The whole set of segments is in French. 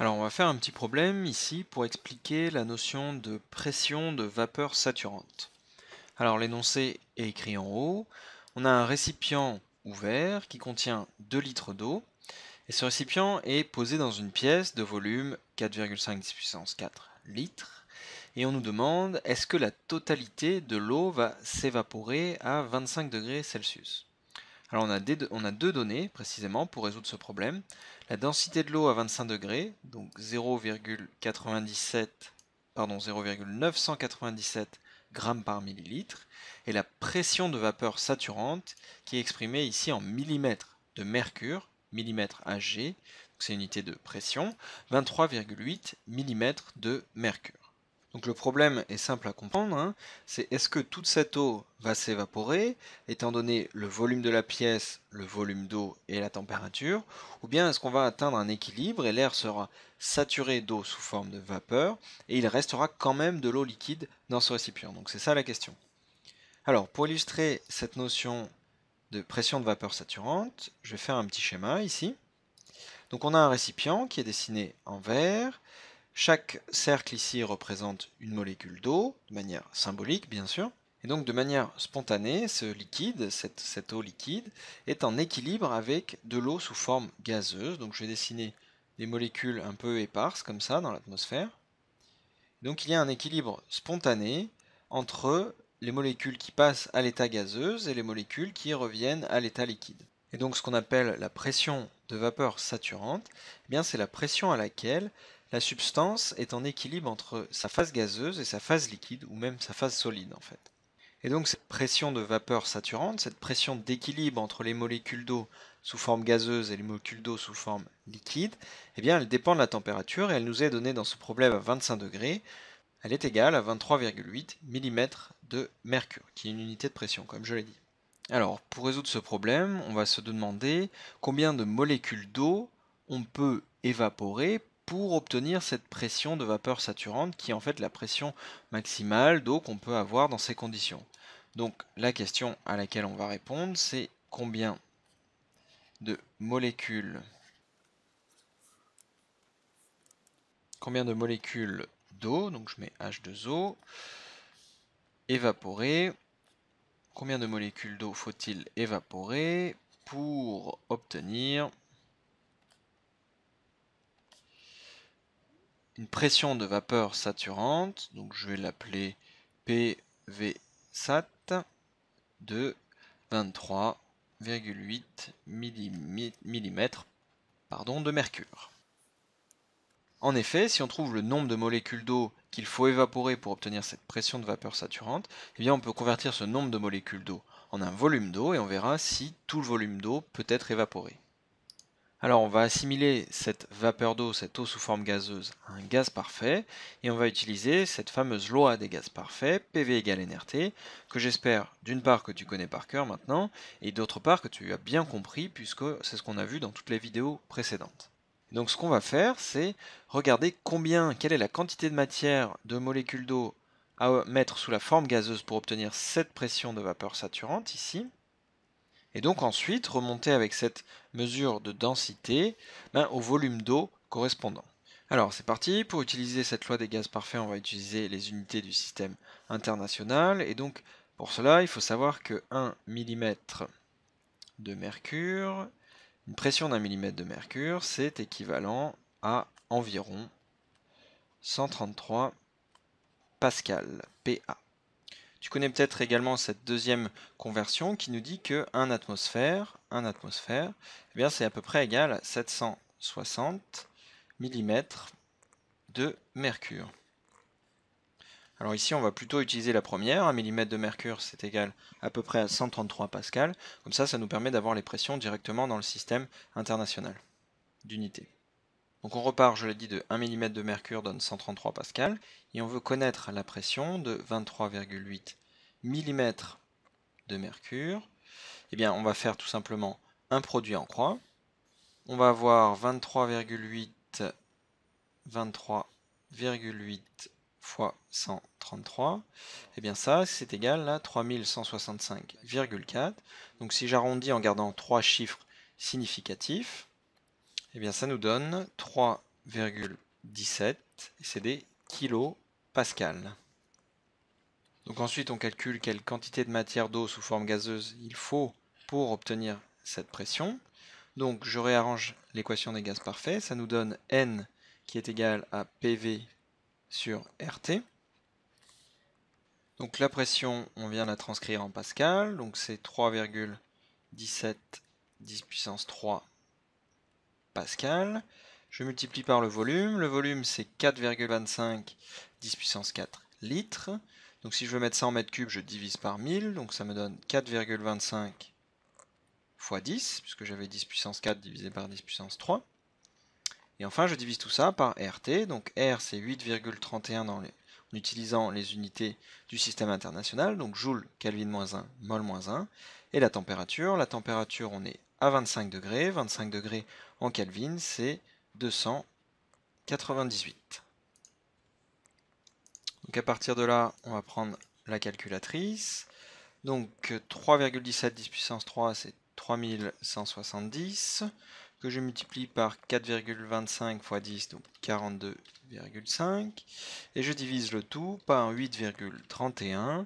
Alors on va faire un petit problème ici pour expliquer la notion de pression de vapeur saturante. Alors l'énoncé est écrit en haut. On a un récipient ouvert qui contient 2 litres d'eau. Et ce récipient est posé dans une pièce de volume 4,5 puissance 4 litres. Et on nous demande est-ce que la totalité de l'eau va s'évaporer à 25 degrés Celsius alors on a, deux données précisément pour résoudre ce problème. La densité de l'eau à 25 degrés, donc 0,997 g par millilitre, et la pression de vapeur saturante qui est exprimée ici en millimètres de mercure, millimètres AG, c'est une unité de pression, 23,8 mm de mercure. Donc le problème est simple à comprendre, hein. c'est est-ce que toute cette eau va s'évaporer, étant donné le volume de la pièce, le volume d'eau et la température, ou bien est-ce qu'on va atteindre un équilibre et l'air sera saturé d'eau sous forme de vapeur, et il restera quand même de l'eau liquide dans ce récipient. Donc c'est ça la question. Alors pour illustrer cette notion de pression de vapeur saturante, je vais faire un petit schéma ici. Donc on a un récipient qui est dessiné en vert, chaque cercle ici représente une molécule d'eau, de manière symbolique bien sûr. Et donc de manière spontanée, ce liquide, cette, eau liquide, est en équilibre avec de l'eau sous forme gazeuse. Donc je vais dessiner des molécules un peu éparses comme ça dans l'atmosphère. Donc il y a un équilibre spontané entre les molécules qui passent à l'état gazeuse et les molécules qui reviennent à l'état liquide. Et donc ce qu'on appelle la pression de vapeur saturante, eh c'est la pression à laquelle la substance est en équilibre entre sa phase gazeuse et sa phase liquide, ou même sa phase solide en fait. Et donc cette pression de vapeur saturante, cette pression d'équilibre entre les molécules d'eau sous forme gazeuse et les molécules d'eau sous forme liquide, eh bien elle dépend de la température et elle nous est donnée dans ce problème à 25 degrés. Elle est égale à 23,8 mm de mercure, qui est une unité de pression, comme je l'ai dit. Alors, pour résoudre ce problème, on va se demander combien de molécules d'eau on peut évaporer pour obtenir cette pression de vapeur saturante qui est en fait la pression maximale d'eau qu'on peut avoir dans ces conditions. Donc la question à laquelle on va répondre c'est combien de molécules combien de molécules d'eau, donc je mets H2O, évaporées, combien de molécules d'eau faut-il évaporer pour obtenir une pression de vapeur saturante, donc je vais l'appeler PVSAT de 23,8 mm de mercure. En effet, si on trouve le nombre de molécules d'eau qu'il faut évaporer pour obtenir cette pression de vapeur saturante, eh bien on peut convertir ce nombre de molécules d'eau en un volume d'eau et on verra si tout le volume d'eau peut être évaporé. Alors on va assimiler cette vapeur d'eau, cette eau sous forme gazeuse, à un gaz parfait, et on va utiliser cette fameuse loi des gaz parfaits, PV égale NRT, que j'espère d'une part que tu connais par cœur maintenant, et d'autre part que tu as bien compris, puisque c'est ce qu'on a vu dans toutes les vidéos précédentes. Donc ce qu'on va faire, c'est regarder combien, quelle est la quantité de matière de molécules d'eau à mettre sous la forme gazeuse pour obtenir cette pression de vapeur saturante ici, et donc ensuite, remonter avec cette mesure de densité ben, au volume d'eau correspondant. Alors c'est parti, pour utiliser cette loi des gaz parfaits, on va utiliser les unités du système international. Et donc pour cela, il faut savoir que 1 mm de mercure, une pression d'un millimètre de mercure, c'est équivalent à environ 133 pascal, PA. Tu connais peut-être également cette deuxième conversion qui nous dit que 1 atmosphère, 1 atmosphère, eh c'est à peu près égal à 760 mm de mercure. Alors ici, on va plutôt utiliser la première. 1 mm de mercure, c'est égal à peu près à 133 pascal. Comme ça, ça nous permet d'avoir les pressions directement dans le système international d'unité. Donc on repart, je l'ai dit, de 1 mm de mercure donne 133 pascal, et on veut connaître la pression de 23,8 mm de mercure. Eh bien, on va faire tout simplement un produit en croix. On va avoir 23,8 23,8 fois 133, et eh bien ça c'est égal à 3165,4. Donc si j'arrondis en gardant trois chiffres significatifs, eh bien, ça nous donne 3,17 et c'est des pascal Donc ensuite, on calcule quelle quantité de matière d'eau sous forme gazeuse il faut pour obtenir cette pression. Donc je réarrange l'équation des gaz parfaits, ça nous donne N qui est égal à PV sur RT. Donc la pression, on vient la transcrire en pascal, donc c'est 3,17 10 puissance 3 pascal. Je multiplie par le volume. Le volume, c'est 4,25 10 puissance 4 litres. Donc si je veux mettre ça en mètres cubes, je divise par 1000. Donc ça me donne 4,25 fois 10, puisque j'avais 10 puissance 4 divisé par 10 puissance 3. Et enfin, je divise tout ça par RT. Donc R, c'est 8,31 en utilisant les unités du système international, donc joule, Kelvin-1, mol-1, moins et la température. La température, on est à 25 degrés. 25 degrés en Kelvin, c'est 298. Donc à partir de là, on va prendre la calculatrice. Donc 3,17 10 puissance 3, c'est 3170, que je multiplie par 4,25 fois 10, donc 42,5, et je divise le tout par 8,31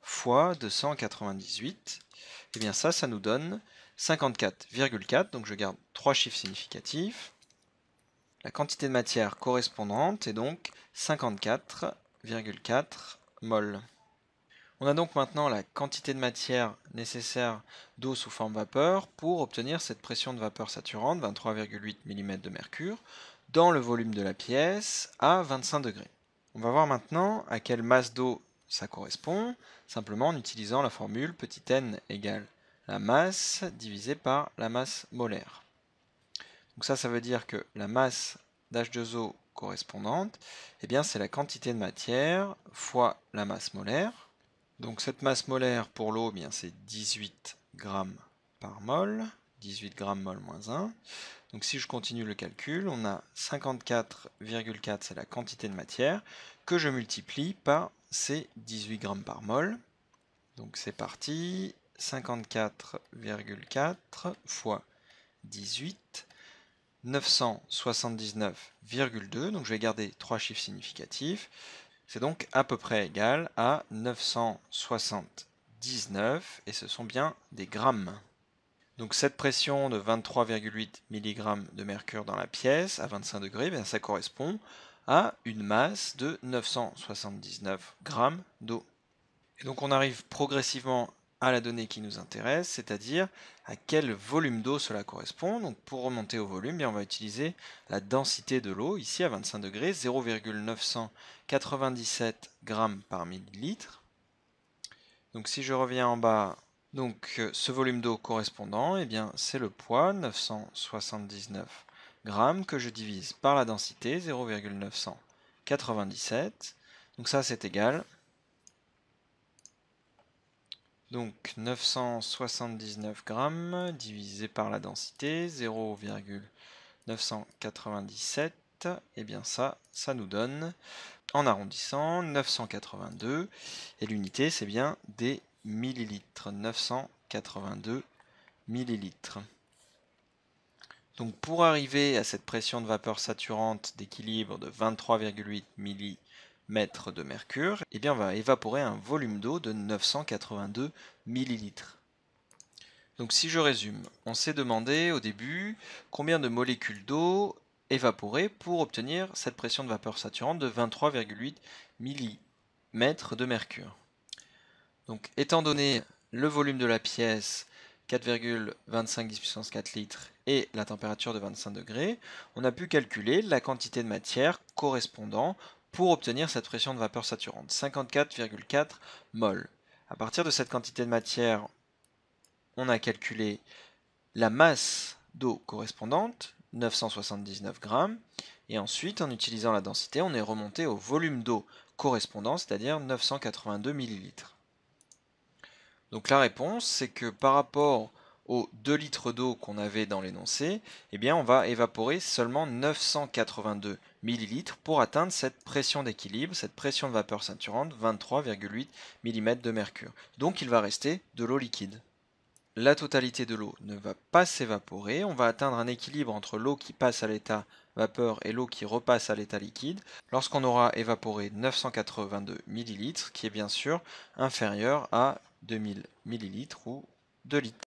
fois 298. Eh bien ça, ça nous donne 54,4. Donc je garde trois chiffres significatifs. La quantité de matière correspondante est donc 54,4 mol. On a donc maintenant la quantité de matière nécessaire d'eau sous forme vapeur pour obtenir cette pression de vapeur saturante, 23,8 mm de mercure, dans le volume de la pièce à 25 degrés. On va voir maintenant à quelle masse d'eau ça correspond simplement en utilisant la formule petit n égale la masse divisée par la masse molaire. Donc ça, ça veut dire que la masse d'H2O correspondante, eh bien c'est la quantité de matière fois la masse molaire. Donc cette masse molaire pour l'eau, eh c'est 18 g par mol. 18 grammes mol moins 1. Donc si je continue le calcul, on a 54,4, c'est la quantité de matière, que je multiplie par ces 18 grammes par mol. Donc c'est parti, 54,4 fois 18, 979,2, donc je vais garder trois chiffres significatifs. C'est donc à peu près égal à 979, et ce sont bien des grammes. Donc cette pression de 23,8 mg de mercure dans la pièce à 25 degrés, ben, ça correspond à une masse de 979 g d'eau. Et donc on arrive progressivement à la donnée qui nous intéresse, c'est-à-dire à quel volume d'eau cela correspond. Donc pour remonter au volume, bien on va utiliser la densité de l'eau, ici à 25 degrés, 0,997 g par millilitre. Donc si je reviens en bas donc euh, ce volume d'eau correspondant, et eh bien c'est le poids 979 grammes que je divise par la densité 0,997. Donc ça c'est égal. Donc 979 grammes divisé par la densité 0,997. Et eh bien ça, ça nous donne en arrondissant 982 et l'unité c'est bien des millilitres, 982 millilitres. Donc pour arriver à cette pression de vapeur saturante d'équilibre de 23,8 millimètres de mercure, eh bien on va évaporer un volume d'eau de 982 millilitres. Donc si je résume, on s'est demandé au début combien de molécules d'eau évaporer pour obtenir cette pression de vapeur saturante de 23,8 millimètres de mercure. Donc étant donné le volume de la pièce, 4,25 puissance 4 litres et la température de 25 degrés, on a pu calculer la quantité de matière correspondant pour obtenir cette pression de vapeur saturante, 54,4 mol. À partir de cette quantité de matière, on a calculé la masse d'eau correspondante, 979 grammes, et ensuite, en utilisant la densité, on est remonté au volume d'eau correspondant, c'est-à-dire 982 millilitres. Donc la réponse, c'est que par rapport aux 2 litres d'eau qu'on avait dans l'énoncé, eh bien on va évaporer seulement 982 millilitres pour atteindre cette pression d'équilibre, cette pression de vapeur ceinturante, 23,8 mm de mercure. Donc il va rester de l'eau liquide. La totalité de l'eau ne va pas s'évaporer, on va atteindre un équilibre entre l'eau qui passe à l'état vapeur et l'eau qui repasse à l'état liquide lorsqu'on aura évaporé 982 millilitres, qui est bien sûr inférieur à 2000 ml ou 2 litres.